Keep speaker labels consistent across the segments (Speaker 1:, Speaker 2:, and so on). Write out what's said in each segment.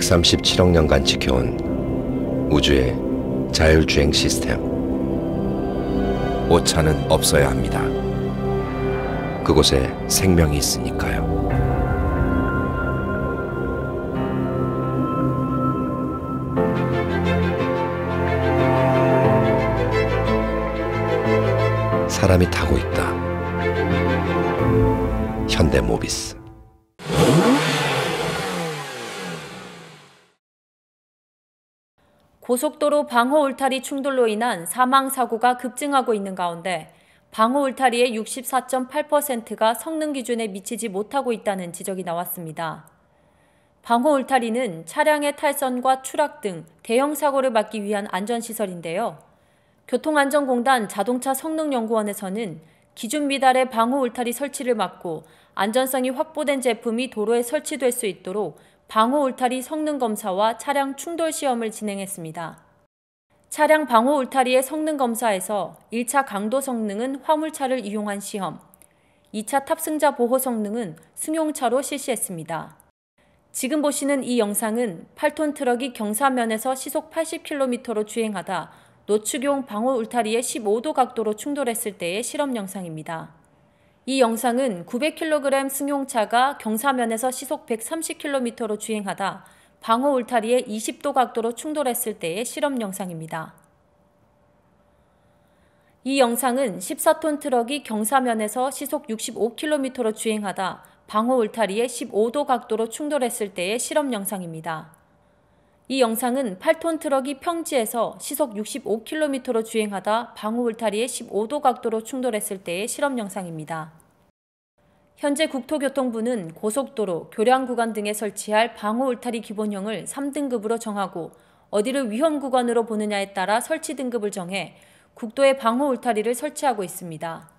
Speaker 1: 137억 년간 지켜온 우주의 자율주행 시스템. 오차는 없어야 합니다. 그곳에 생명이 있으니까요. 사람이 타고 있다. 현대 모비스. 고속도로 방호 울타리 충돌로 인한 사망 사고가 급증하고 있는 가운데 방호 울타리의 64.8%가 성능 기준에 미치지 못하고 있다는 지적이 나왔습니다. 방호 울타리는 차량의 탈선과 추락 등 대형 사고를 막기 위한 안전시설인데요. 교통안전공단 자동차 성능연구원에서는 기준 미달의 방호 울타리 설치를 막고 안전성이 확보된 제품이 도로에 설치될 수 있도록 방호 울타리 성능 검사와 차량 충돌 시험을 진행했습니다. 차량 방호 울타리의 성능 검사에서 1차 강도 성능은 화물차를 이용한 시험, 2차 탑승자 보호 성능은 승용차로 실시했습니다. 지금 보시는 이 영상은 8톤 트럭이 경사면에서 시속 80km로 주행하다 노축용 방호 울타리의 15도 각도로 충돌했을 때의 실험 영상입니다. 이 영상은 900kg 승용차가 경사면에서 시속 130km로 주행하다 방어 울타리에 20도 각도로 충돌했을 때의 실험 영상입니다. 이 영상은 14톤 트럭이 경사면에서 시속 65km로 주행하다 방어 울타리에 15도 각도로 충돌했을 때의 실험 영상입니다. 이 영상은 8톤 트럭이 평지에서 시속 65km로 주행하다 방호 울타리에 15도 각도로 충돌했을 때의 실험 영상입니다. 현재 국토교통부는 고속도로, 교량 구간 등에 설치할 방호 울타리 기본형을 3등급으로 정하고 어디를 위험 구간으로 보느냐에 따라 설치 등급을 정해 국도에 방호 울타리를 설치하고 있습니다.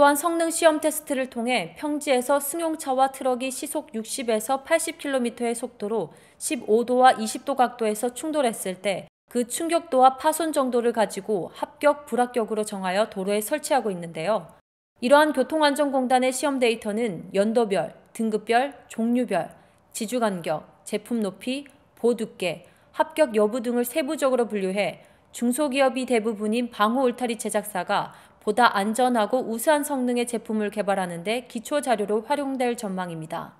Speaker 1: 또한 성능 시험 테스트를 통해 평지에서 승용차와 트럭이 시속 60에서 80km의 속도로 15도와 20도 각도에서 충돌했을 때 그 충격도와 파손 정도를 가지고 합격, 불합격으로 정하여 도로에 설치하고 있는데요. 이러한 교통안전공단의 시험 데이터는 연도별, 등급별, 종류별, 지주간격, 제품 높이, 보 두께, 합격 여부 등을 세부적으로 분류해 중소기업이 대부분인 방호 울타리 제작사가 보다 안전하고 우수한 성능의 제품을 개발하는 데 기초 자료로 활용될 전망입니다.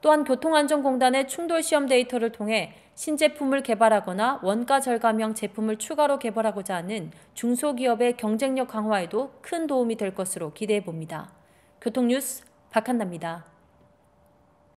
Speaker 1: 또한 교통안전공단의 충돌 시험 데이터를 통해 신제품을 개발하거나 원가 절감형 제품을 추가로 개발하고자 하는 중소기업의 경쟁력 강화에도 큰 도움이 될 것으로 기대해 봅니다. 교통뉴스 박한나입니다.